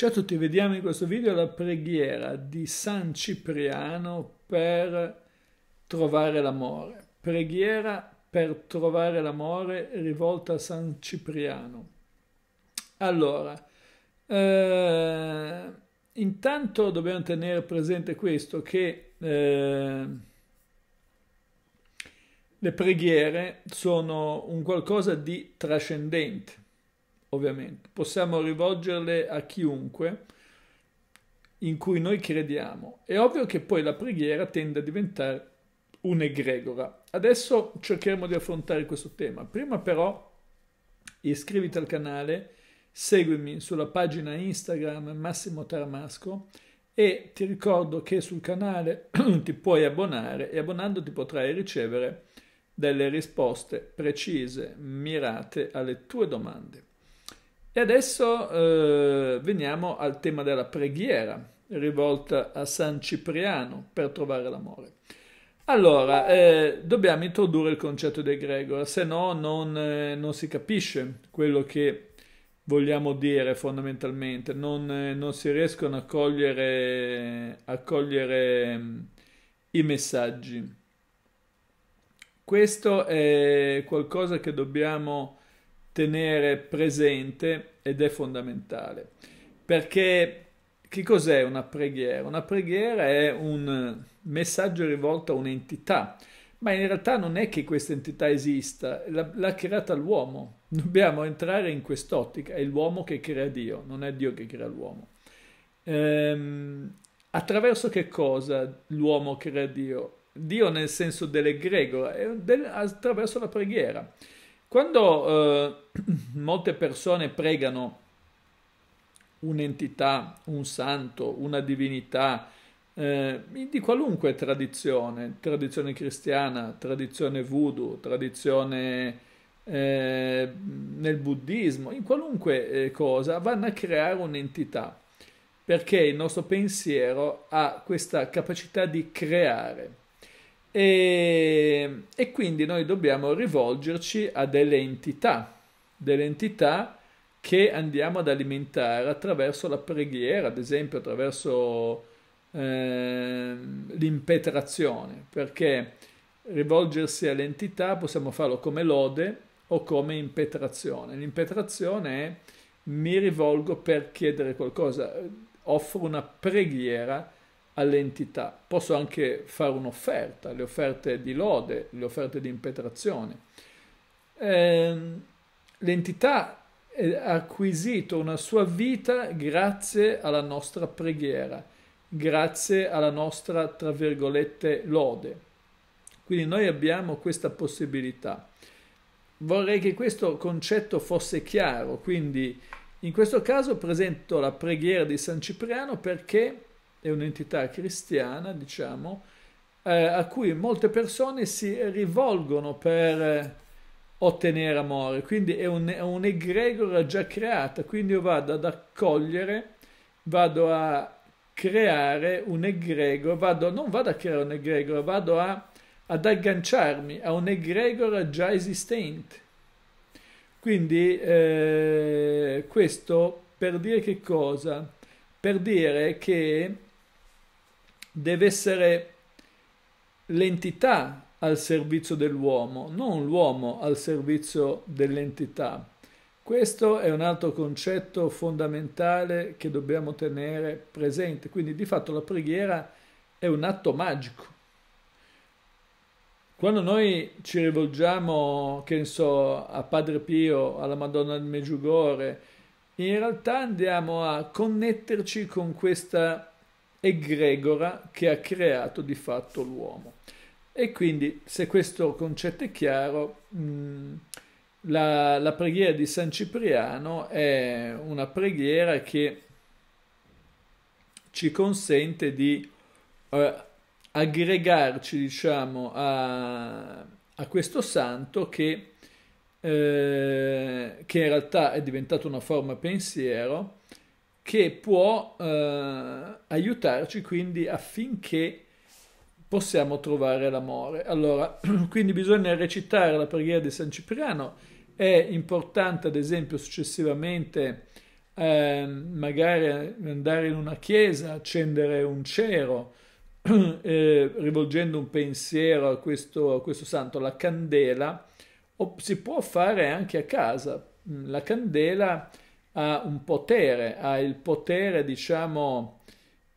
Ciao a tutti, vediamo in questo video la preghiera di San Cipriano per trovare l'amore. Preghiera per trovare l'amore rivolta a San Cipriano. Allora, eh, intanto dobbiamo tenere presente questo, che eh, le preghiere sono un qualcosa di trascendente ovviamente, possiamo rivolgerle a chiunque in cui noi crediamo. È ovvio che poi la preghiera tende a diventare un'egregora. Adesso cercheremo di affrontare questo tema. Prima però iscriviti al canale, seguimi sulla pagina Instagram Massimo Taramasco e ti ricordo che sul canale ti puoi abbonare e abbonandoti potrai ricevere delle risposte precise, mirate alle tue domande. E adesso eh, veniamo al tema della preghiera rivolta a San Cipriano per trovare l'amore. Allora, eh, dobbiamo introdurre il concetto di egregora, se no non, eh, non, si capisce quello che vogliamo dire fondamentalmente, non, eh, non si riescono a cogliere, a cogliere mh, mm, i messaggi. Questo è qualcosa che dobbiamo tenere presente ed è fondamentale. Perché che cos'è una preghiera? Una preghiera è un messaggio rivolto a un'entità, ma in realtà non è che questa entità esista, l'ha creata l'uomo. Dobbiamo entrare in quest'ottica, è l'uomo che crea Dio, non è Dio che crea l'uomo. Ehm, attraverso che cosa l'uomo crea Dio? Dio nel senso dell'egregore, del, attraverso la preghiera. Quando eh, molte persone pregano un'entità, un santo, una divinità, eh, di qualunque tradizione, tradizione cristiana, tradizione voodoo, tradizione eh, nel buddismo, in qualunque eh, cosa, vanno a creare un'entità, perché il nostro pensiero ha questa capacità di creare. E, e, quindi noi dobbiamo rivolgerci a delle entità, delle entità che andiamo ad alimentare attraverso la preghiera, ad esempio attraverso eh, l'impetrazione, perché rivolgersi all'entità possiamo farlo come lode o come impetrazione. L'impetrazione è mi rivolgo per chiedere qualcosa, offro una preghiera all'entità. Posso anche fare un'offerta, le offerte di lode, le offerte di impetrazione. Ehm, eh, l'entità ha acquisito una sua vita grazie alla nostra preghiera, grazie alla nostra, tra virgolette, lode. Quindi noi abbiamo questa possibilità. Vorrei che questo concetto fosse chiaro, quindi in questo caso presento la preghiera di San Cipriano perché è un'entità cristiana, diciamo, eh, a cui molte persone si rivolgono per eh, ottenere amore, quindi è, un, è un'egregora già creata, quindi io vado ad accogliere, vado a creare un egregore, vado, non vado a creare un egregore, vado a, ad agganciarmi a un egregore già esistente. Quindi eh, questo per dire che cosa? Per dire che deve essere l'entità al servizio dell'uomo, non l'uomo al servizio dell'entità. Questo è un altro concetto fondamentale che dobbiamo tenere presente. Quindi di fatto la preghiera è un atto magico. Quando noi ci rivolgiamo, che ne so, a Padre Pio, alla Madonna di Meggiugore, in realtà andiamo a connetterci con questa egregora che ha creato di fatto l'uomo. E quindi, se questo concetto è chiaro, mh, mm, la, la, preghiera di San Cipriano è una preghiera che ci consente di eh, aggregarci, diciamo, a, a, questo santo che, eh, che in realtà è diventato una forma pensiero che può eh, aiutarci quindi affinché possiamo trovare l'amore. Allora, quindi bisogna recitare la preghiera di San Cipriano, è importante ad esempio successivamente eh, magari andare in una chiesa, accendere un cero, eh, rivolgendo un pensiero a questo, a questo santo, la candela, o si può fare anche a casa. La candela ha un potere, ha il potere, diciamo,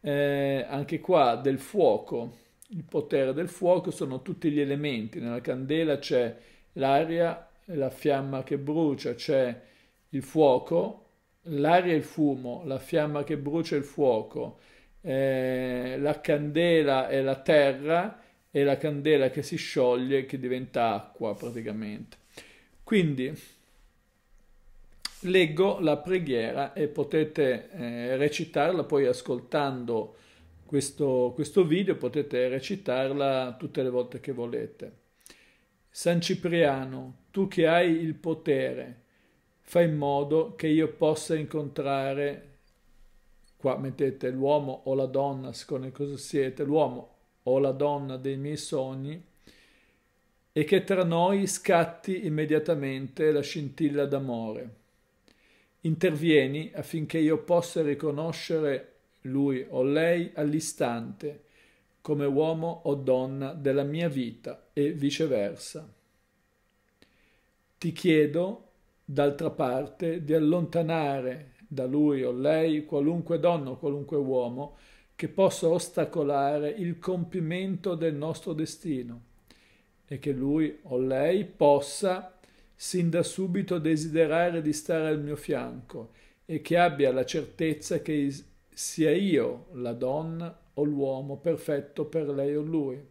eh, anche qua del fuoco. Il potere del fuoco sono tutti gli elementi. Nella candela c'è l'aria, la fiamma che brucia, c'è il fuoco, l'aria e il fumo, la fiamma che brucia e il fuoco, eh, la candela è la terra e la candela che si scioglie che diventa acqua praticamente. Quindi leggo la preghiera e potete eh, recitarla poi ascoltando questo, questo video, potete recitarla tutte le volte che volete. San Cipriano, tu che hai il potere, fai in modo che io possa incontrare, qua mettete l'uomo o la donna, secondo seconda di cosa siete, l'uomo o la donna dei miei sogni, e che tra noi scatti immediatamente la scintilla d'amore intervieni affinché io possa riconoscere lui o lei all'istante, come uomo o donna della mia vita e viceversa. Ti chiedo, d'altra parte, di allontanare da lui o lei qualunque donna o qualunque uomo che possa ostacolare il compimento del nostro destino e che lui o lei possa sin da subito desiderare di stare al mio fianco e che abbia la certezza che sia io la donna o l'uomo perfetto per lei o lui.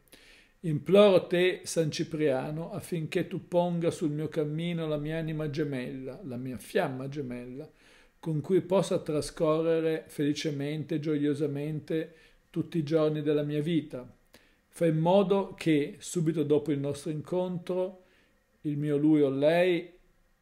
Imploro te, San Cipriano, affinché tu ponga sul mio cammino la mia anima gemella, la mia fiamma gemella, con cui possa trascorrere felicemente e gioiosamente tutti i giorni della mia vita. Fai in modo che, subito dopo il nostro incontro, il mio lui o lei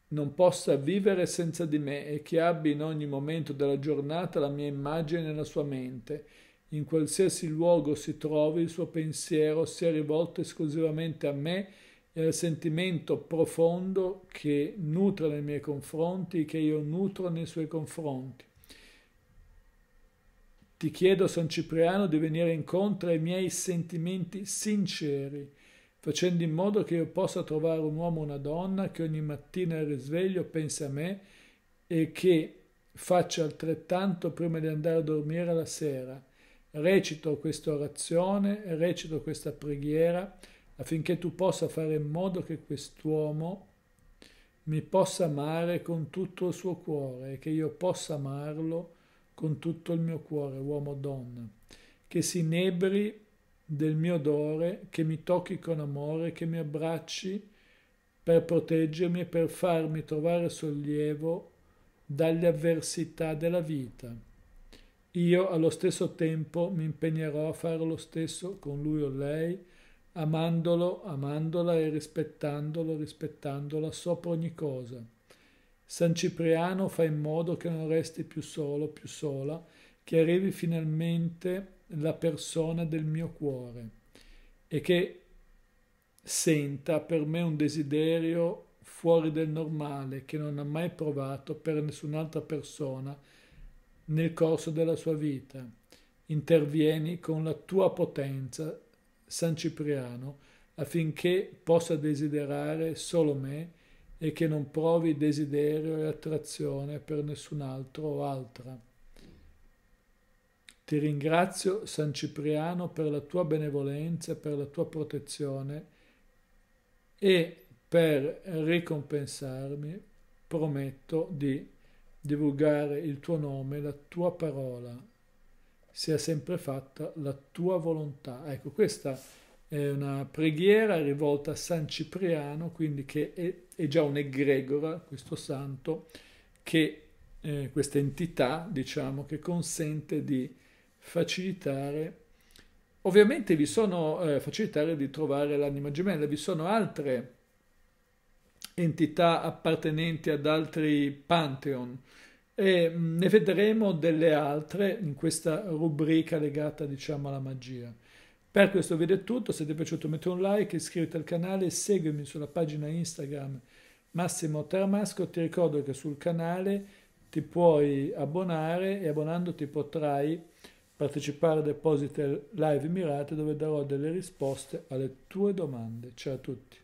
non possa vivere senza di me e che abbia in ogni momento della giornata la mia immagine nella sua mente. In qualsiasi luogo si trovi, il suo pensiero sia rivolto esclusivamente a me e al sentimento profondo che nutre nei miei confronti, e che io nutro nei suoi confronti. Ti chiedo, San Cipriano, di venire incontro ai miei sentimenti sinceri, facendo in modo che io possa trovare un uomo o una donna che ogni mattina al risveglio pensi a me e che faccia altrettanto prima di andare a dormire la sera. Recito questa orazione, recito questa preghiera affinché tu possa fare in modo che quest'uomo mi possa amare con tutto il suo cuore e che io possa amarlo con tutto il mio cuore, uomo o donna, che si inebri del mio odore, che mi tocchi con amore, che mi abbracci per proteggermi e per farmi trovare sollievo dalle avversità della vita. Io allo stesso tempo mi impegnerò a fare lo stesso con lui o lei, amandolo, amandola e rispettandolo, rispettandola sopra ogni cosa. San Cipriano fa in modo che non resti più solo, più sola, che arrivi finalmente a la persona del mio cuore e che senta per me un desiderio fuori del normale che non ha mai provato per nessun'altra persona nel corso della sua vita. Intervieni con la tua potenza, San Cipriano, affinché possa desiderare solo me e che non provi desiderio e attrazione per nessun altro o altra. Ti ringrazio, San Cipriano, per la tua benevolenza, per la tua protezione e per ricompensarmi prometto di divulgare il tuo nome, la tua parola. Sia sempre fatta la tua volontà. Ecco, questa è una preghiera rivolta a San Cipriano, quindi che è, è già un'egregora, questo santo, che eh, questa entità, diciamo, che consente di facilitare Ovviamente vi sono eh, facilitare di trovare l'anima gemella, vi sono altre entità appartenenti ad altri pantheon e mm, ne vedremo delle altre in questa rubrica legata diciamo alla magia. Per questo video è tutto, se ti è piaciuto metti un like, iscriviti al canale, seguimi sulla pagina Instagram Massimo Tarmasco, ti ricordo che sul canale ti puoi abbonare e abbonandoti potrai partecipare a apposite live mirate dove darò delle risposte alle tue domande. Ciao a tutti.